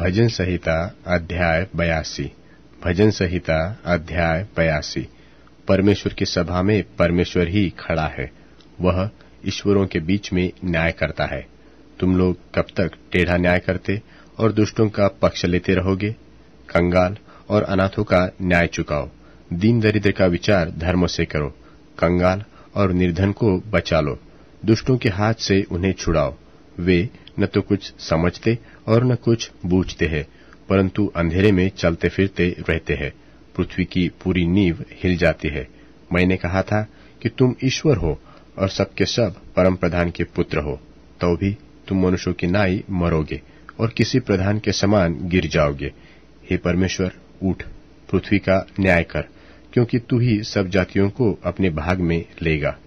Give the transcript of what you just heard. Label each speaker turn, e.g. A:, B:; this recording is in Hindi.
A: भजन संहिता अध्याय बयासी भजन संहिता अध्याय बयासी परमेश्वर की सभा में परमेश्वर ही खड़ा है वह ईश्वरों के बीच में न्याय करता है तुम लोग कब तक टेढ़ा न्याय करते और दुष्टों का पक्ष लेते रहोगे कंगाल और अनाथों का न्याय चुकाओ दीन दरिद्र का विचार धर्म से करो कंगाल और निर्धन को बचा लो दुष्टों के हाथ से उन्हें छुड़ाओ वे न तो कुछ समझते और न कुछ बूझते हैं परंतु अंधेरे में चलते फिरते रहते हैं पृथ्वी की पूरी नींव हिल जाती है मैंने कहा था कि तुम ईश्वर हो और सबके सब परम प्रधान के पुत्र हो तो भी तुम मनुष्यों की नाई मरोगे और किसी प्रधान के समान गिर जाओगे हे परमेश्वर उठ पृथ्वी का न्याय कर क्योंकि तू ही सब जातियों को अपने भाग में लेगा